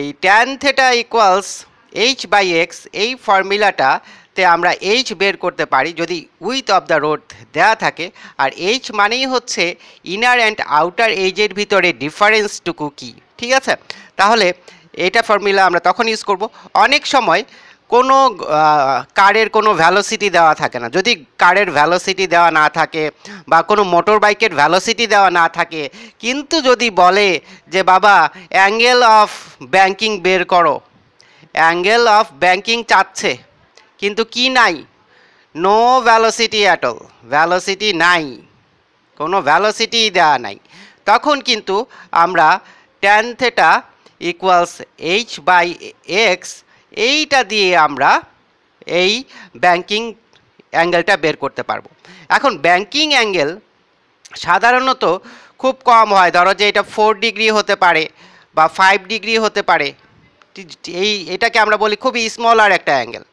এই tan theta equals H by X এই ফর্মুলাটাতে আমরা এইচ বের করতে পারি যদি উইথ অফ দ্য রোড দেয়া থাকে আর এইচ মানেই হচ্ছে ইনার অ্যান্ড আউটার এইজের ভিতরে ডিফারেন্সটুকু কী ঠিক আছে তাহলে এটা ফর্মুলা আমরা তখন ইউজ করব অনেক সময় কোনো কারের কোনো ভ্যালোসিটি দেওয়া থাকে না যদি কারের ভ্যালোসিটি দেওয়া না থাকে বা কোনো মোটর বাইকের ভ্যালোসিটি দেওয়া না থাকে কিন্তু যদি বলে যে বাবা অ্যাঙ্গেল অফ ব্যাংকিং বের করো অ্যাঙ্গেল অফ ব্যাংকিং চাচ্ছে কিন্তু কি নাই no velocity at all velocity নাই কোনো ভ্যালোসিটি দেওয়া নাই তখন কিন্তু আমরা tan theta equals H by X এইটা দিয়ে আমরা এই ব্যাংকিং অ্যাঙ্গেলটা বের করতে পারবো এখন ব্যাংকিং অ্যাঙ্গেল সাধারণত খুব কম হয় ধরো যে এটা ফোর ডিগ্রি হতে পারে বা ফাইভ ডিগ্রি হতে পারে এই এটাকে আমরা বলি খুবই স্মলার একটা অ্যাঙ্গেল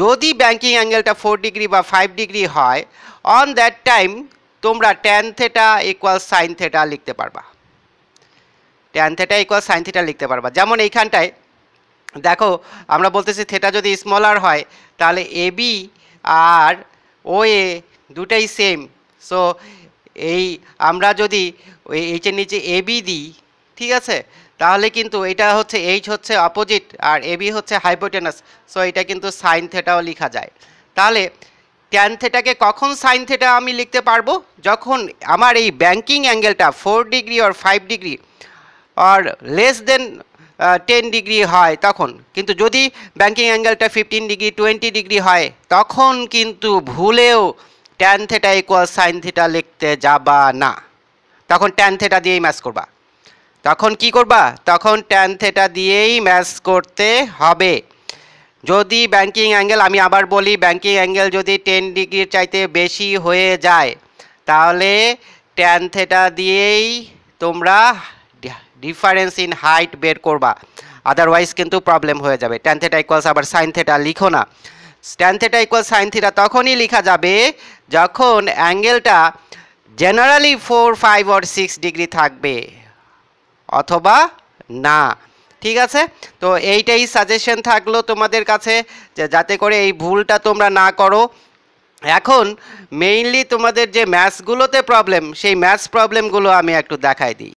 যদি ব্যাংকিং অ্যাঙ্গেলটা ফোর ডিগ্রি বা ফাইভ ডিগ্রি হয় অন দ্যাট টাইম তোমরা tan theta equal sine theta লিখতে পারবা tan theta equal sine theta লিখতে পারবা যেমন এইখানটায় দেখো আমরা বলতেছি থেটা যদি স্মলার হয় তাহলে এ বি আর ও এ দুটাই সেম সো এই আমরা যদি এইচের নিচে এ বি দিই ঠিক আছে তাহলে কিন্তু এটা হচ্ছে এইচ হচ্ছে অপোজিট আর এ বি হচ্ছে হাইপোটেনাস সো এটা কিন্তু সাইন থেটাও লেখা যায় তাহলে ট্যান থেটাকে কখন সাইন থেটা আমি লিখতে পারবো যখন আমার এই ব্যাঙ্কিং অ্যাঙ্গেলটা four degree or five degree or less than ten degree হয় তখন কিন্তু যদি ব্যাঙ্কিং অ্যাঙ্গেলটা ফিফটিন ডিগ্রি টোয়েন্টি ডিগ্রি হয় তখন কিন্তু ভুলেও tan theta equal sine theta লিখতে যাবা না তখন ট্যান থেটা দিয়েই ম্যাচ করবা তখন কি করবা তখন ট্যান থেটা দিয়েই ম্যাচ করতে হবে যদি ব্যাঙ্কিং অ্যাঙ্গেল আমি আবার বলি ব্যাঙ্কিং অ্যাঙ্গেল যদি টেন ডিগ্রির চাইতে বেশি হয়ে যায় তাহলে ট্যান থেটা দিয়েই তোমরা ডিফারেন্স ইন হাইট বের করবা আদারওয়াইজ কিন্তু প্রবলেম হয়ে যাবে ট্যান থেটা ইকুয়ালস আবার সাইন থেটা লিখো না tan theta equal sine theta তখনই লেখা যাবে যখন অ্যাঙ্গেলটা generally four five or six degree থাকবে অথবা না ঠিক আছে তো এইটাই সাজেশন থাকলো তোমাদের কাছে যে যাতে করে এই ভুলটা তোমরা না করো এখন মেইনলি তোমাদের যে ম্যাথসগুলোতে প্রবলেম সেই ম্যাথস প্রবলেমগুলো আমি একটু দেখাই দিই